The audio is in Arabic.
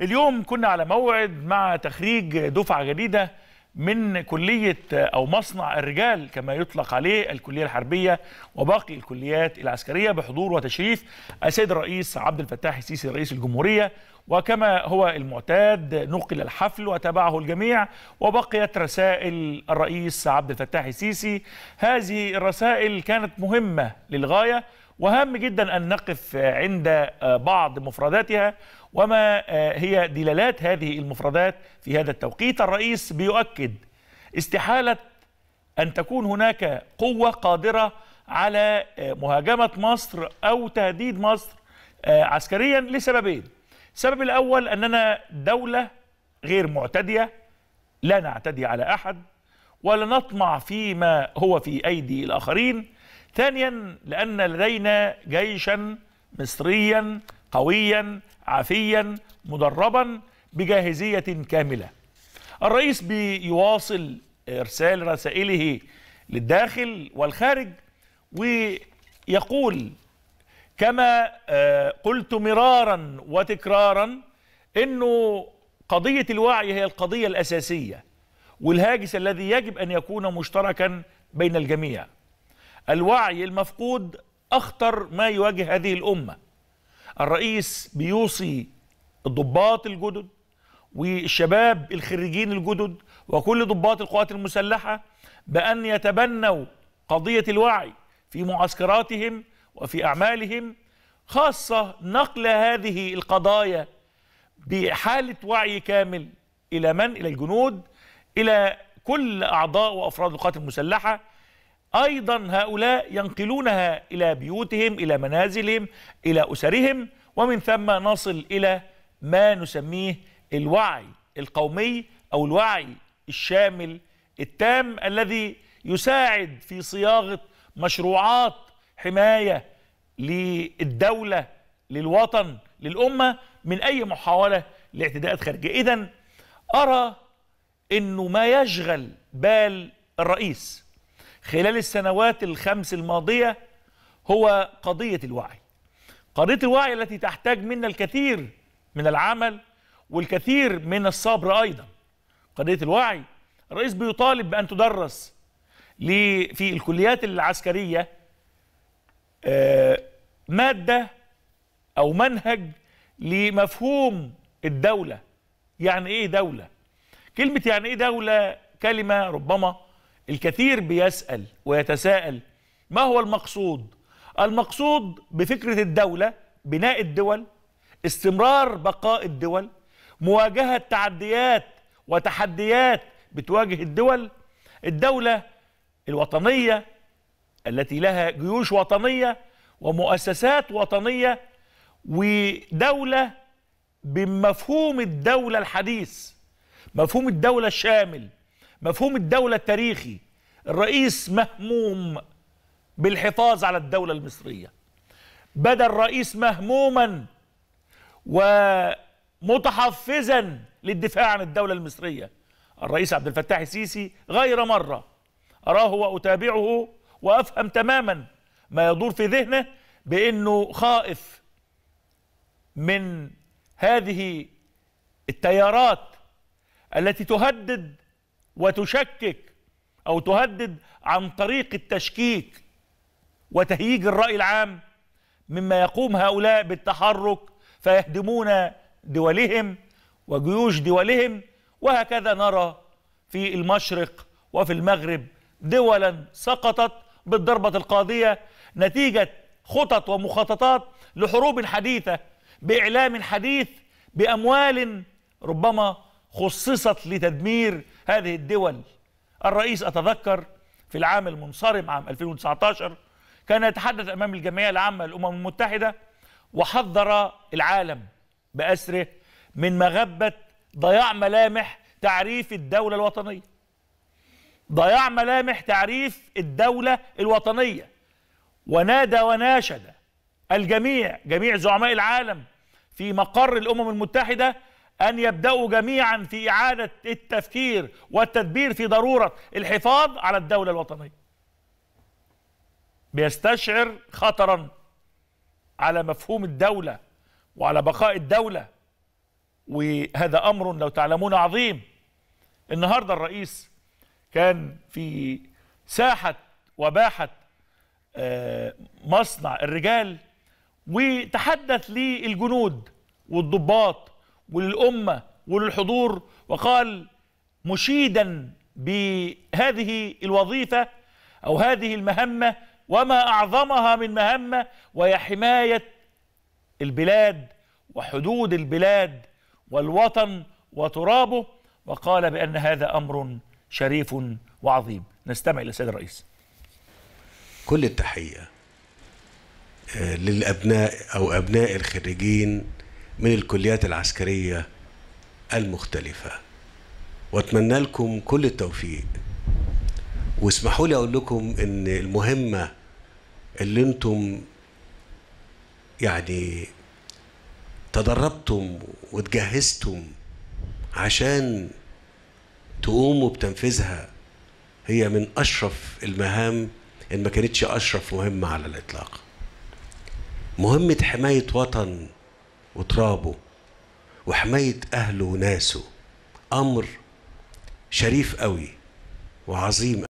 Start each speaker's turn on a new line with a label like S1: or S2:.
S1: اليوم كنا على موعد مع تخريج دفعة جديدة من كلية أو مصنع الرجال كما يطلق عليه الكلية الحربية وباقي الكليات العسكرية بحضور وتشريف السيد الرئيس عبد الفتاح السيسي رئيس الجمهورية وكما هو المعتاد نقل الحفل وتابعه الجميع وبقيت رسائل الرئيس عبد الفتاح السيسي هذه الرسائل كانت مهمة للغاية وهم جدا أن نقف عند بعض مفرداتها وما آه، هي دلالات هذه المفردات في هذا التوقيت الرئيس بيؤكد استحالة أن تكون هناك قوة قادرة على آه، مهاجمة مصر أو تهديد مصر آه، عسكريا لسببين السبب الأول أننا دولة غير معتدية لا نعتدي على أحد ولا نطمع فيما هو في أيدي الآخرين ثانيا لأن لدينا جيشا مصريا قويا عافيا مدربا بجاهزية كاملة الرئيس بيواصل إرسال رسائله للداخل والخارج ويقول كما آه، قلت مرارا وتكرارا أنه قضية الوعي هي القضية الأساسية والهاجس الذي يجب أن يكون مشتركا بين الجميع الوعي المفقود أخطر ما يواجه هذه الأمة الرئيس بيوصي الضباط الجدد والشباب الخريجين الجدد وكل ضباط القوات المسلحة بأن يتبنوا قضية الوعي في معسكراتهم وفي أعمالهم خاصة نقل هذه القضايا بحالة وعي كامل إلى من؟ إلى الجنود إلى كل أعضاء وأفراد القوات المسلحة أيضا هؤلاء ينقلونها إلى بيوتهم إلى منازلهم إلى أسرهم ومن ثم نصل إلى ما نسميه الوعي القومي أو الوعي الشامل التام الذي يساعد في صياغة مشروعات حماية للدولة للوطن للأمة من أي محاولة لاعتداءات خارجية إذا أرى أنه ما يشغل بال الرئيس خلال السنوات الخمس الماضية هو قضية الوعي قضية الوعي التي تحتاج منا الكثير من العمل والكثير من الصبر أيضا قضية الوعي الرئيس بيطالب بأن تدرس في الكليات العسكرية آه، مادة أو منهج لمفهوم الدولة يعني إيه دولة كلمة يعني إيه دولة كلمة ربما الكثير بيسأل ويتساءل ما هو المقصود؟ المقصود بفكرة الدولة بناء الدول استمرار بقاء الدول مواجهة تعديات وتحديات بتواجه الدول الدولة الوطنية التي لها جيوش وطنية ومؤسسات وطنية ودولة بمفهوم الدولة الحديث مفهوم الدولة الشامل مفهوم الدولة التاريخي الرئيس مهموم بالحفاظ على الدولة المصرية بدا الرئيس مهموما ومتحفزا للدفاع عن الدولة المصرية الرئيس عبد الفتاح السيسي غير مرة أراه وأتابعه وأفهم تماما ما يدور في ذهنه بأنه خائف من هذه التيارات التي تهدد وتشكك أو تهدد عن طريق التشكيك وتهييج الرأي العام مما يقوم هؤلاء بالتحرك فيهدمون دولهم وجيوش دولهم وهكذا نرى في المشرق وفي المغرب دولا سقطت بالضربة القاضية نتيجة خطط ومخططات لحروب حديثة بإعلام حديث بأموال ربما خصصت لتدمير هذه الدول الرئيس أتذكر في العام المنصرم عام 2019 كان يتحدث أمام الجمعية العامة للأمم المتحدة وحذر العالم بأسره من مغبة ضياع ملامح تعريف الدولة الوطنية ضياع ملامح تعريف الدولة الوطنية ونادى وناشد الجميع جميع زعماء العالم في مقر الأمم المتحدة أن يبدأوا جميعا في إعادة التفكير والتدبير في ضرورة الحفاظ على الدولة الوطنية بيستشعر خطرا على مفهوم الدولة وعلى بقاء الدولة وهذا أمر لو تعلمون عظيم النهاردة الرئيس كان في ساحة وباحة آه، مصنع الرجال وتحدث للجنود والضباط وللأمة وللحضور وقال مشيدا بهذه الوظيفة أو هذه المهمة وما أعظمها من مهمة وهي حماية البلاد وحدود البلاد والوطن وترابه وقال بأن هذا أمر شريف وعظيم نستمع إلى السيد الرئيس
S2: كل التحية آه، للأبناء أو أبناء الخريجين من الكليات العسكرية المختلفة واتمنى لكم كل التوفيق واسمحوا لي اقول لكم ان المهمة اللي انتم يعني تدربتم وتجهزتم عشان تقوموا بتنفيذها هي من اشرف المهام ان ما كانتش اشرف مهمة على الاطلاق مهمة حماية وطن وترابه وحماية
S1: أهله وناسه أمر شريف قوي وعظيم